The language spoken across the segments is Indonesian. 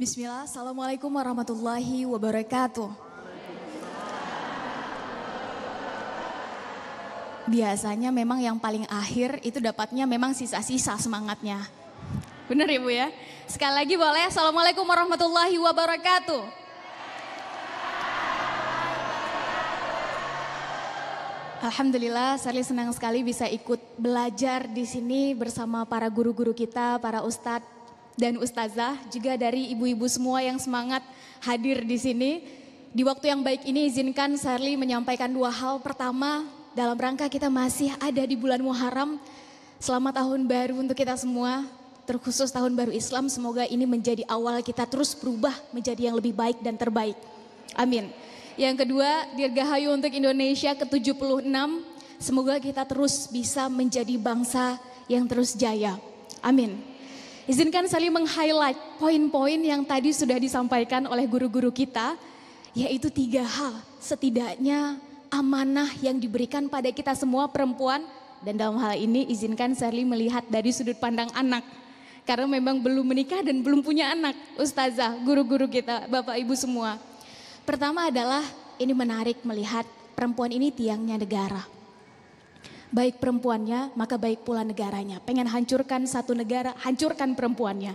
Bismillah, Assalamualaikum warahmatullahi wabarakatuh. Biasanya memang yang paling akhir itu dapatnya memang sisa-sisa semangatnya. Benar Ibu ya? Sekali lagi boleh, Assalamualaikum warahmatullahi wabarakatuh. Alhamdulillah, saya senang sekali bisa ikut belajar di sini bersama para guru-guru kita, para ustadz, dan ustazah, juga dari ibu-ibu semua yang semangat hadir di sini. Di waktu yang baik ini izinkan Sarli menyampaikan dua hal. Pertama, dalam rangka kita masih ada di bulan Muharram. Selamat tahun baru untuk kita semua, terkhusus tahun baru Islam. Semoga ini menjadi awal kita terus berubah menjadi yang lebih baik dan terbaik. Amin. Yang kedua, Dirgahayu untuk Indonesia ke-76. Semoga kita terus bisa menjadi bangsa yang terus jaya. Amin. Izinkan Sally meng-highlight poin-poin yang tadi sudah disampaikan oleh guru-guru kita, yaitu tiga hal setidaknya amanah yang diberikan pada kita semua perempuan dan dalam hal ini izinkan Sally melihat dari sudut pandang anak karena memang belum menikah dan belum punya anak ustazah guru-guru kita bapak ibu semua pertama adalah ini menarik melihat perempuan ini tiangnya negara baik perempuannya, maka baik pula negaranya. Pengen hancurkan satu negara, hancurkan perempuannya.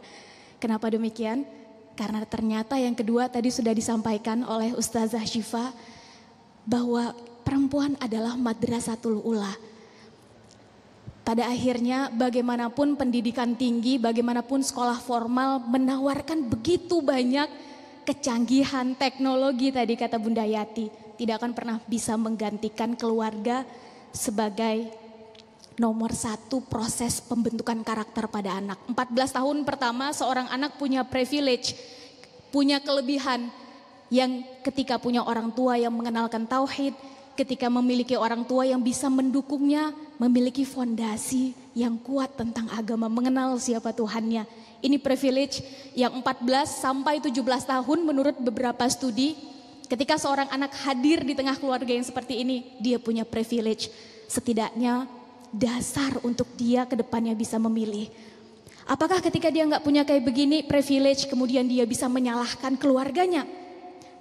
Kenapa demikian? Karena ternyata yang kedua tadi sudah disampaikan oleh Ustazah Syifa bahwa perempuan adalah madrasatul ula. Pada akhirnya bagaimanapun pendidikan tinggi, bagaimanapun sekolah formal menawarkan begitu banyak kecanggihan teknologi tadi kata Bunda Yati. Tidak akan pernah bisa menggantikan keluarga sebagai nomor satu proses pembentukan karakter pada anak. 14 tahun pertama seorang anak punya privilege, punya kelebihan yang ketika punya orang tua yang mengenalkan tauhid, ketika memiliki orang tua yang bisa mendukungnya, memiliki fondasi yang kuat tentang agama, mengenal siapa Tuhannya. Ini privilege yang 14 sampai 17 tahun menurut beberapa studi Ketika seorang anak hadir di tengah keluarga yang seperti ini, dia punya privilege. Setidaknya dasar untuk dia ke depannya bisa memilih. Apakah ketika dia nggak punya kayak begini privilege, kemudian dia bisa menyalahkan keluarganya?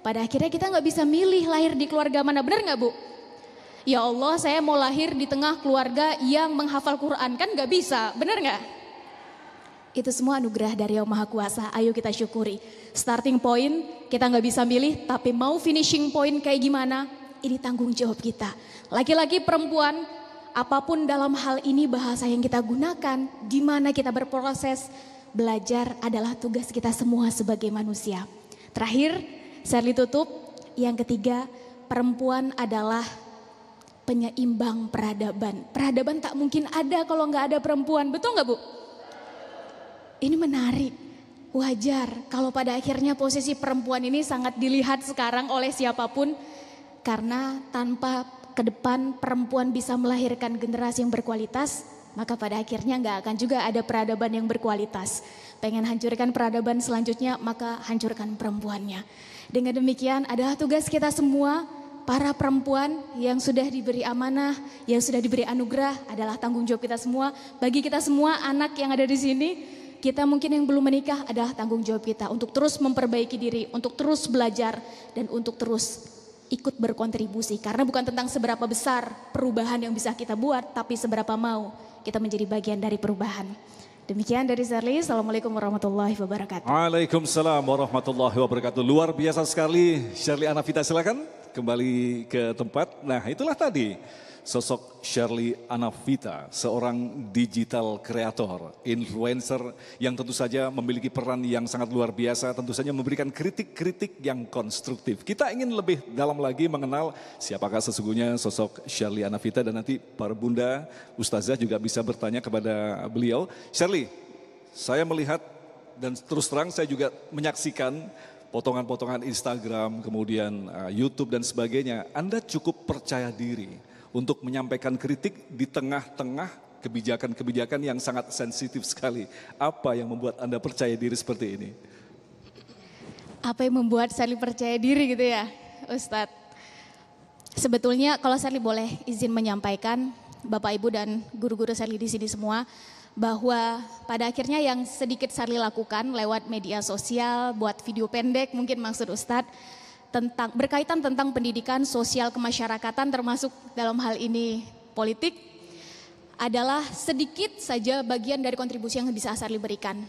Pada akhirnya kita nggak bisa milih lahir di keluarga mana, benar nggak bu? Ya Allah, saya mau lahir di tengah keluarga yang menghafal Quran, kan nggak bisa, benar nggak? itu semua anugerah dari Yang Maha Kuasa. Ayo kita syukuri. Starting point kita nggak bisa milih, tapi mau finishing point kayak gimana? Ini tanggung jawab kita. Laki-laki, perempuan, apapun dalam hal ini bahasa yang kita gunakan, di mana kita berproses, belajar adalah tugas kita semua sebagai manusia. Terakhir, saya tutup. Yang ketiga, perempuan adalah penyeimbang peradaban. Peradaban tak mungkin ada kalau nggak ada perempuan. Betul nggak Bu? ini menarik. Wajar kalau pada akhirnya posisi perempuan ini sangat dilihat sekarang oleh siapapun karena tanpa ke depan perempuan bisa melahirkan generasi yang berkualitas, maka pada akhirnya nggak akan juga ada peradaban yang berkualitas. Pengen hancurkan peradaban selanjutnya, maka hancurkan perempuannya. Dengan demikian adalah tugas kita semua para perempuan yang sudah diberi amanah, yang sudah diberi anugerah adalah tanggung jawab kita semua. Bagi kita semua anak yang ada di sini, kita mungkin yang belum menikah adalah tanggung jawab kita untuk terus memperbaiki diri, untuk terus belajar, dan untuk terus ikut berkontribusi. Karena bukan tentang seberapa besar perubahan yang bisa kita buat, tapi seberapa mau kita menjadi bagian dari perubahan. Demikian dari Zerli, Assalamualaikum warahmatullahi wabarakatuh. Waalaikumsalam warahmatullahi wabarakatuh. Luar biasa sekali, Shirley Anavita. silakan kembali ke tempat. Nah itulah tadi sosok Shirley Anavita, seorang digital creator, influencer yang tentu saja memiliki peran yang sangat luar biasa, tentu saja memberikan kritik-kritik yang konstruktif. Kita ingin lebih dalam lagi mengenal siapakah sesungguhnya sosok Shirley Anavita dan nanti para bunda, ustazah juga bisa bertanya kepada beliau. Shirley, saya melihat dan terus terang saya juga menyaksikan potongan-potongan Instagram, kemudian uh, YouTube dan sebagainya. Anda cukup percaya diri untuk menyampaikan kritik di tengah-tengah kebijakan-kebijakan yang sangat sensitif sekali. Apa yang membuat Anda percaya diri seperti ini? Apa yang membuat Sally percaya diri gitu ya, Ustadz? Sebetulnya kalau Sally boleh izin menyampaikan, Bapak Ibu dan guru-guru Sally di sini semua, bahwa pada akhirnya yang sedikit Sally lakukan lewat media sosial, buat video pendek mungkin maksud Ustadz, tentang berkaitan tentang pendidikan sosial kemasyarakatan termasuk dalam hal ini politik adalah sedikit saja bagian dari kontribusi yang bisa Sarli berikan.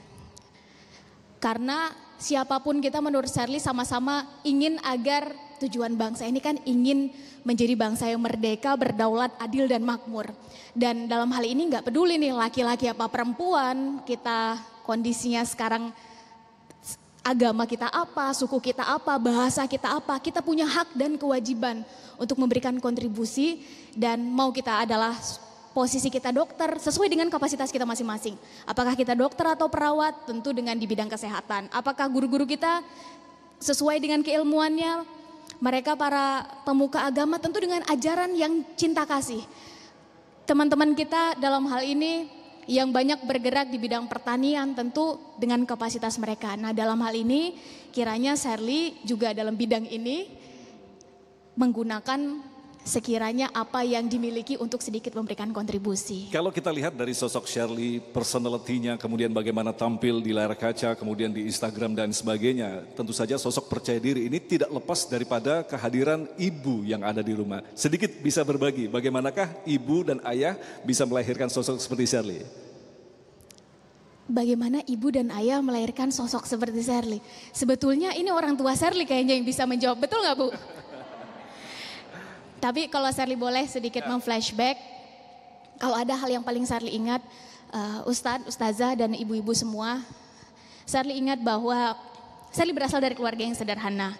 Karena siapapun kita menurut Sarli sama-sama ingin agar tujuan bangsa ini kan ingin menjadi bangsa yang merdeka, berdaulat, adil dan makmur. Dan dalam hal ini nggak peduli nih laki-laki apa perempuan, kita kondisinya sekarang agama kita apa, suku kita apa, bahasa kita apa, kita punya hak dan kewajiban untuk memberikan kontribusi dan mau kita adalah posisi kita dokter sesuai dengan kapasitas kita masing-masing. Apakah kita dokter atau perawat tentu dengan di bidang kesehatan. Apakah guru-guru kita sesuai dengan keilmuannya? Mereka para pemuka agama tentu dengan ajaran yang cinta kasih. Teman-teman kita dalam hal ini yang banyak bergerak di bidang pertanian tentu dengan kapasitas mereka. Nah dalam hal ini kiranya Sherly juga dalam bidang ini menggunakan sekiranya apa yang dimiliki untuk sedikit memberikan kontribusi. Kalau kita lihat dari sosok Shirley, personality-nya, kemudian bagaimana tampil di layar kaca, kemudian di Instagram dan sebagainya, tentu saja sosok percaya diri ini tidak lepas daripada kehadiran ibu yang ada di rumah. Sedikit bisa berbagi, bagaimanakah ibu dan ayah bisa melahirkan sosok seperti Shirley? Bagaimana ibu dan ayah melahirkan sosok seperti Shirley? Sebetulnya ini orang tua Shirley kayaknya yang bisa menjawab, betul nggak Bu? Tapi kalau Sarli boleh sedikit ya. memflashback, kalau ada hal yang paling Sarli ingat, uh, eh, Ustadz, Ustazah, dan ibu-ibu semua, Sarli ingat bahwa Sarli berasal dari keluarga yang sederhana.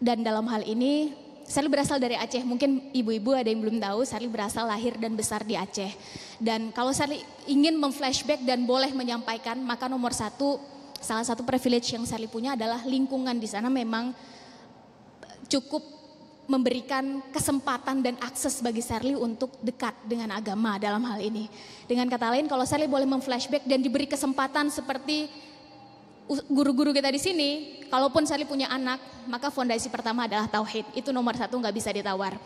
Dan dalam hal ini, Sarli berasal dari Aceh. Mungkin ibu-ibu ada yang belum tahu, Sarli berasal lahir dan besar di Aceh. Dan kalau Sarli ingin memflashback dan boleh menyampaikan, maka nomor satu, salah satu privilege yang Sarli punya adalah lingkungan di sana memang cukup memberikan kesempatan dan akses bagi Sherly untuk dekat dengan agama dalam hal ini. Dengan kata lain kalau Sherly boleh memflashback dan diberi kesempatan seperti guru-guru kita di sini, kalaupun Sherly punya anak, maka fondasi pertama adalah tauhid. Itu nomor satu nggak bisa ditawar.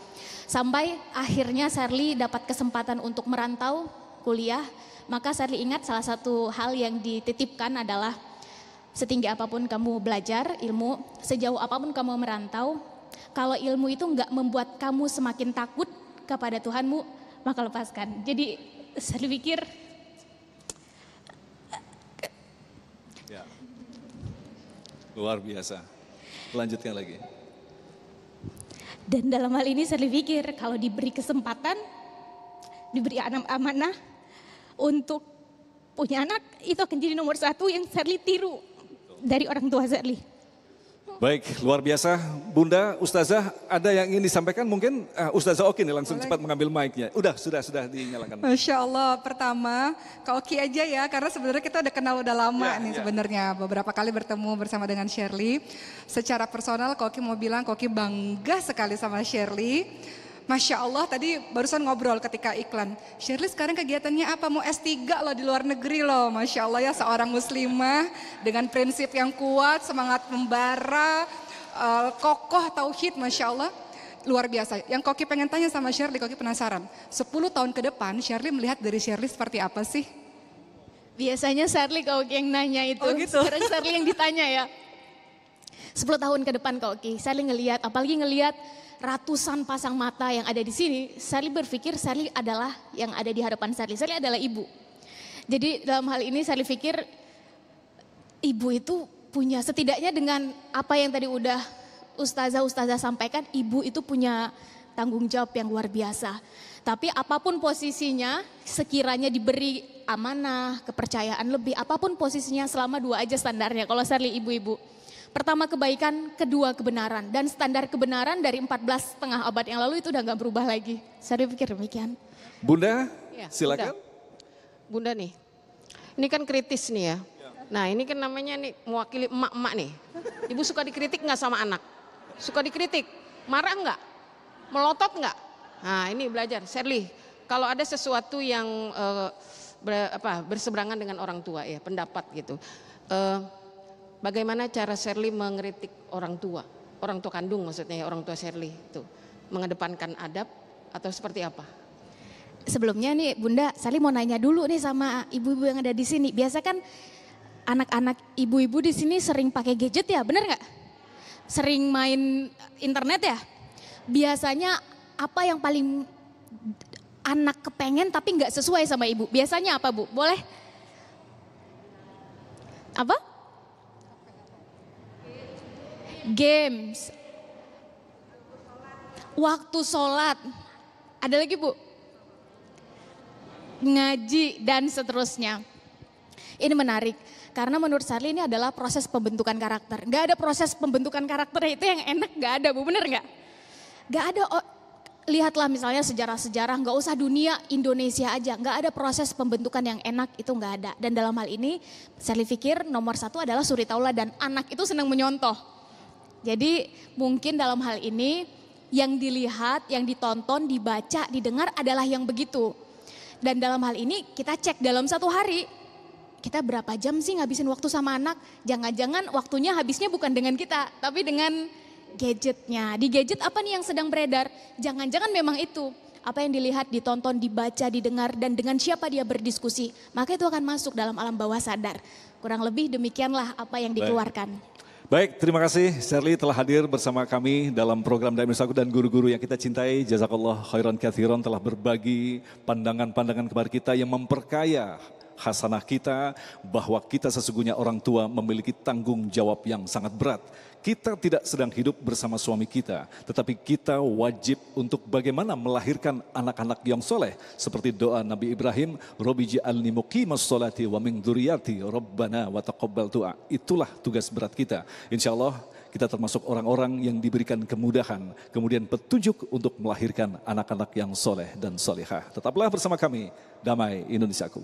Sampai akhirnya Sherly dapat kesempatan untuk merantau kuliah, maka Sherly ingat salah satu hal yang dititipkan adalah setinggi apapun kamu belajar ilmu, sejauh apapun kamu merantau, kalau ilmu itu nggak membuat kamu semakin takut kepada Tuhanmu, maka lepaskan. Jadi saya pikir ya. luar biasa. Lanjutkan lagi. Dan dalam hal ini saya pikir kalau diberi kesempatan, diberi amanah untuk punya anak, itu akan jadi nomor satu yang Serli tiru dari orang tua Serli. Baik, luar biasa. Bunda, Ustazah, ada yang ingin disampaikan mungkin uh, Ustazah Oki nih langsung Boleh. cepat mengambil mic-nya. Udah, sudah, sudah dinyalakan. Masya Allah, pertama Koki Oki aja ya, karena sebenarnya kita udah kenal udah lama ya, nih ya. sebenarnya. Beberapa kali bertemu bersama dengan Shirley. Secara personal, Koki mau bilang Koki bangga sekali sama Shirley Masya Allah tadi barusan ngobrol ketika iklan. Shirley sekarang kegiatannya apa? Mau S3 loh di luar negeri loh. Masya Allah ya seorang muslimah dengan prinsip yang kuat, semangat membara, uh, kokoh tauhid Masya Allah. Luar biasa. Yang Koki pengen tanya sama Shirley, Koki penasaran. 10 tahun ke depan Shirley melihat dari Shirley seperti apa sih? Biasanya Shirley Koki yang nanya itu. Oh gitu. Sekarang Shirley yang ditanya ya. 10 tahun ke depan kok Oki. Sally ngeliat, apalagi ngeliat ratusan pasang mata yang ada di sini, Sally berpikir Sally adalah yang ada di hadapan Sally. Sally adalah ibu. Jadi dalam hal ini Sally pikir ibu itu punya setidaknya dengan apa yang tadi udah ustazah-ustazah sampaikan, ibu itu punya tanggung jawab yang luar biasa. Tapi apapun posisinya, sekiranya diberi amanah, kepercayaan lebih, apapun posisinya selama dua aja standarnya kalau Sally ibu-ibu. Pertama kebaikan, kedua kebenaran. Dan standar kebenaran dari 14 setengah abad yang lalu itu udah nggak berubah lagi. Saya pikir demikian. Bunda, ya, silakan. Bunda. Bunda nih, ini kan kritis nih ya. Nah ini kan namanya nih mewakili emak-emak nih. Ibu suka dikritik nggak sama anak? Suka dikritik, marah nggak? Melotot nggak? Nah ini belajar, Shirley, Kalau ada sesuatu yang uh, ber, apa, berseberangan dengan orang tua ya, pendapat gitu. Uh, bagaimana cara Sherly mengkritik orang tua, orang tua kandung maksudnya ya, orang tua Sherly itu mengedepankan adab atau seperti apa? Sebelumnya nih Bunda, Sherly mau nanya dulu nih sama ibu-ibu yang ada di sini. Biasa kan anak-anak ibu-ibu di sini sering pakai gadget ya, bener nggak? Sering main internet ya? Biasanya apa yang paling anak kepengen tapi nggak sesuai sama ibu? Biasanya apa bu? Boleh? Apa? games, waktu sholat, ada lagi bu, ngaji dan seterusnya. Ini menarik karena menurut Sarli ini adalah proses pembentukan karakter. Gak ada proses pembentukan karakter itu yang enak, gak ada bu, bener gak? Gak ada. O- oh, lihatlah misalnya sejarah-sejarah, gak usah dunia Indonesia aja, nggak ada proses pembentukan yang enak itu nggak ada. Dan dalam hal ini saya pikir nomor satu adalah suri taula dan anak itu senang menyontoh jadi mungkin dalam hal ini yang dilihat, yang ditonton, dibaca, didengar adalah yang begitu. Dan dalam hal ini kita cek dalam satu hari kita berapa jam sih ngabisin waktu sama anak? Jangan-jangan waktunya habisnya bukan dengan kita, tapi dengan gadgetnya. Di gadget apa nih yang sedang beredar? Jangan-jangan memang itu. Apa yang dilihat, ditonton, dibaca, didengar, dan dengan siapa dia berdiskusi. Maka itu akan masuk dalam alam bawah sadar. Kurang lebih demikianlah apa yang dikeluarkan. Baik. Baik, terima kasih Shirley telah hadir bersama kami dalam program Daim Nusaku dan guru-guru yang kita cintai. Jazakallah khairan kathiron telah berbagi pandangan-pandangan kepada kita yang memperkaya hasanah kita bahwa kita sesungguhnya orang tua memiliki tanggung jawab yang sangat berat. Kita tidak sedang hidup bersama suami kita, tetapi kita wajib untuk bagaimana melahirkan anak-anak yang soleh. Seperti doa Nabi Ibrahim, Robi Nimuki muqimas solati wa duriyati Rabbana wa taqabbal tu'a. Itulah tugas berat kita. Insya Allah kita termasuk orang-orang yang diberikan kemudahan, kemudian petunjuk untuk melahirkan anak-anak yang soleh dan solehah. Tetaplah bersama kami, Damai Indonesiaku.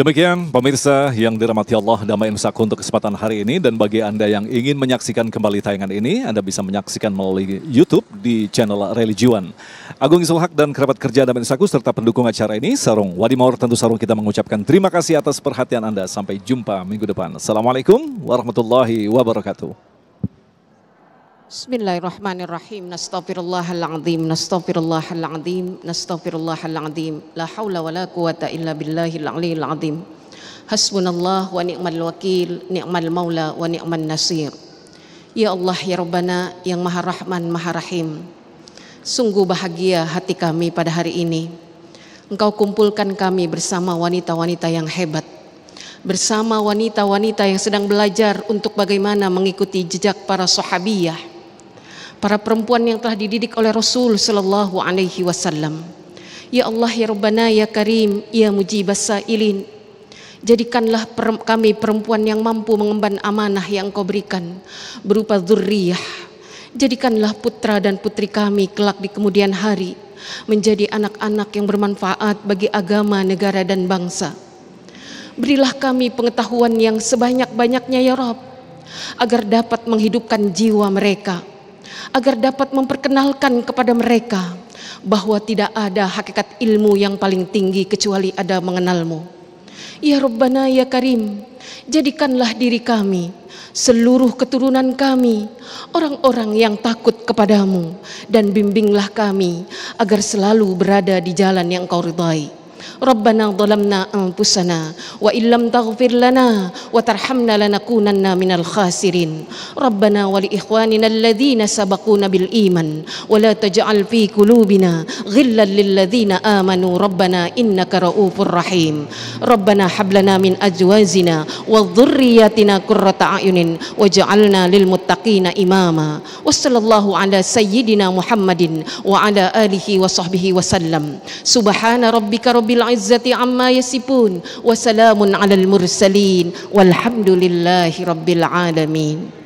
Demikian pemirsa yang dirahmati Allah damai imsak untuk kesempatan hari ini dan bagi Anda yang ingin menyaksikan kembali tayangan ini Anda bisa menyaksikan melalui YouTube di channel Religiwan. Agung Isul dan kerabat kerja Damai Imsaku serta pendukung acara ini Sarung Wadimor tentu Sarung kita mengucapkan terima kasih atas perhatian Anda sampai jumpa minggu depan. Assalamualaikum warahmatullahi wabarakatuh. Bismillahirrahmanirrahim. Nastaghfirullahalazim. Nastaghfirullahalazim. Nastaghfirullahalazim. La haula wala quwata illa billahil aliyil azim. Hasbunallah wa ni'mal wakil, ni'mal maula wa ni'man nasir. Ya Allah ya Rabbana yang Maha Rahman Maha Rahim. Sungguh bahagia hati kami pada hari ini. Engkau kumpulkan kami bersama wanita-wanita yang hebat bersama wanita-wanita yang sedang belajar untuk bagaimana mengikuti jejak para sahabiyah para perempuan yang telah dididik oleh Rasul sallallahu alaihi wasallam. Ya Allah ya Rabbana ya Karim ya Mujibas Sailin. Jadikanlah kami perempuan yang mampu mengemban amanah yang Engkau berikan berupa zurriyah. Jadikanlah putra dan putri kami kelak di kemudian hari menjadi anak-anak yang bermanfaat bagi agama, negara dan bangsa. Berilah kami pengetahuan yang sebanyak-banyaknya ya Rabb agar dapat menghidupkan jiwa mereka agar dapat memperkenalkan kepada mereka bahwa tidak ada hakikat ilmu yang paling tinggi kecuali ada mengenalmu. Ya Rabbana ya Karim, jadikanlah diri kami, seluruh keturunan kami, orang-orang yang takut kepadamu dan bimbinglah kami agar selalu berada di jalan yang kau ridhai. ربنا ظلمنا أنفسنا وإن لم تغفر لنا وترحمنا لنكونن من الخاسرين ربنا ولإخواننا الذين سبقونا بالإيمان ولا تجعل في قلوبنا غلا للذين آمنوا ربنا إنك رؤوف رحيم ربنا حب لنا من أزواجنا وذرياتنا قرة أعين وجعلنا للمتقين إماما وصلى الله على سيدنا محمد وعلى آله وصحبه وسلم سبحان ربك رب rabbil izzati amma yasifun wa salamun alal mursalin walhamdulillahi rabbil alamin